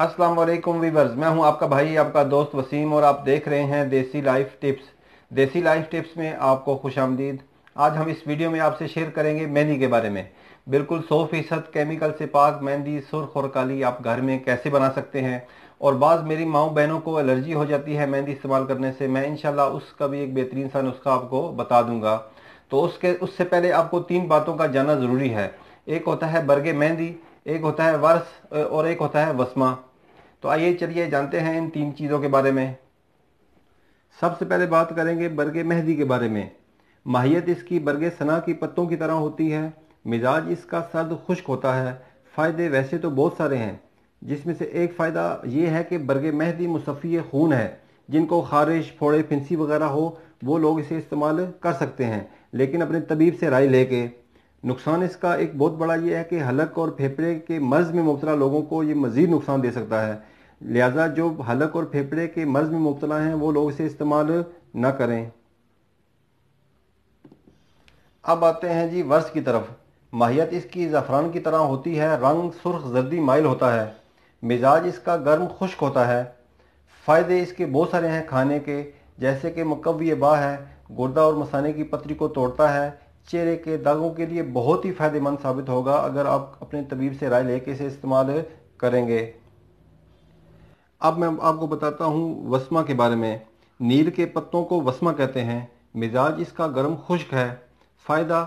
अस्सलाम वालेकुम वीवर्स मैं हूं आपका भाई आपका दोस्त वसीम और आप देख रहे हैं Desi life tips Desi life tips में आपको खुश आमदीद आज हम इस वीडियो में आपसे शेयर करेंगे मेहंदी के बारे में बिल्कुल सौ फीसद केमिकल से पाक मेहंदी सुर्ख और काली आप घर में कैसे बना सकते हैं और बाज़ मेरी माओ बहनों को एलर्जी हो जाती है मेहंदी इस्तेमाल करने से मैं इनशाला उसका भी एक बेहतरीन सा नुस्खा आपको बता दूंगा तो उसके उससे पहले आपको तीन बातों का जानना ज़रूरी है एक होता है बरगे मेहंदी एक होता है वर्स और एक होता है वस्मा तो आइए चलिए जानते हैं इन तीन चीज़ों के बारे में सबसे पहले बात करेंगे बर्ग मेहदी के बारे में माहियत इसकी बर्ग सना की पत्तों की तरह होती है मिजाज इसका सर्द खुश्क होता है फ़ायदे वैसे तो बहुत सारे हैं जिसमें से एक फ़ायदा ये है कि बर्ग मेहंदी मुसफ़ी खून है जिनको खारिश फोड़े फिंसी वगैरह हो वो लोग इसे इस्तेमाल कर सकते हैं लेकिन अपने तबीब से राय लेके नुकसान इसका एक बहुत बड़ा ये है कि हलक और फेफड़े के मर्ज में मुबतला लोगों को ये मज़ीद नुकसान दे सकता है लिहाजा जो हलक और फेफड़े के मर्ज में मुबतला हैं वो लोग इसे इस्तेमाल ना करें अब आते हैं जी वर्ष की तरफ माहियत इसकी ज़फ़रान की तरह होती है रंग सुर्ख जर्दी माइल होता है मिजाज इसका गर्म खुश्क होता है फ़ायदे इसके बहुत सारे हैं खाने के जैसे कि मकवी बा है गुर्दा और मसाने की पतरी को तोड़ता है चेहरे के दागों के लिए बहुत ही फ़ायदेमंद साबित होगा अगर आप अपने तबीब से राय लेके इसे इस्तेमाल करेंगे अब मैं आपको बताता हूँ वस्मा के बारे में नील के पत्तों को वस्मा कहते हैं मिजाज इसका गर्म खुश्क है फ़ायदा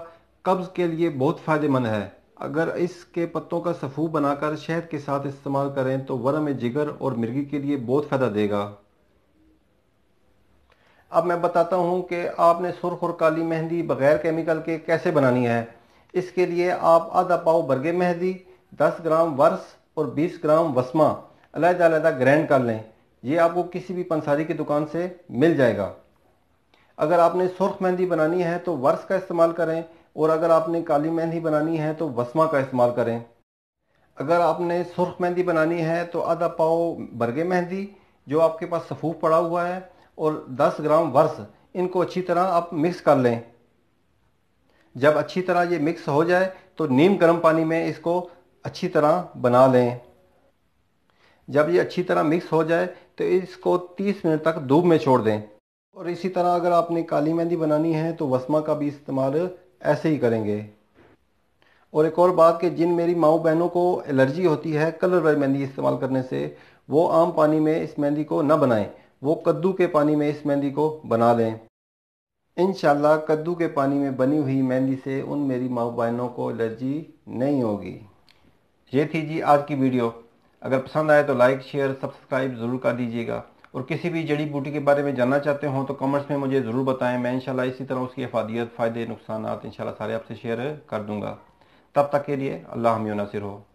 कब्ज़ के लिए बहुत फ़ायदेमंद है अगर इसके पत्तों का सफ़ू बनाकर शहद के साथ इस्तेमाल करें तो वरम जिगर और मिर्गी के लिए बहुत फ़ायदा देगा अब मैं बताता हूँ कि आपने सुर्ख और काली मेहंदी बग़ैर केमिकल के कैसे बनानी है इसके लिए आप आधा पाव बरगे मेहंदी 10 ग्राम वर्स और 20 ग्राम वसमा अलहदा अलहदा ग्रैंड कर लें ये आपको किसी भी पंसारी की दुकान से मिल जाएगा अगर आपने सुरख मेहंदी बनानी है तो वर्स का इस्तेमाल करें और अगर आपने काली मेहंदी बनानी है तो वसमा का इस्तेमाल करें अगर आपने सुरख मेहंदी बनानी है तो आधा पाव बरगे मेहंदी जो आपके पास सफ़ूफ पड़ा हुआ है और 10 ग्राम वर्ष इनको अच्छी तरह आप मिक्स कर लें जब अच्छी तरह ये मिक्स हो जाए तो नीम गर्म पानी में इसको अच्छी तरह बना लें जब ये अच्छी तरह मिक्स हो जाए तो इसको 30 मिनट तक धूप में छोड़ दें और इसी तरह अगर आपने काली मेहंदी बनानी है तो वसमा का भी इस्तेमाल ऐसे ही करेंगे और एक और बात कि जिन मेरी माओ बहनों को एलर्जी होती है कलर वाली मेहंदी इस्तेमाल करने से वो आम पानी में इस मेहंदी को न बनाएं वो कद्दू के पानी में इस मेहंदी को बना लें इन कद्दू के पानी में बनी हुई मेहंदी से उन मेरी माओ बहनों को एलर्जी नहीं होगी ये थी जी आज की वीडियो अगर पसंद आए तो लाइक शेयर सब्सक्राइब ज़रूर कर दीजिएगा और किसी भी जड़ी बूटी के बारे में जानना चाहते हो तो कमेंट्स में मुझे ज़रूर बताएं मैं इंशाल्लाह इसी तरह उसकी अफादियत फ़ायदे नुकसान इंशाल्लाह सारे आपसे शेयर कर दूंगा तब तक के लिए अल्लाह हम हो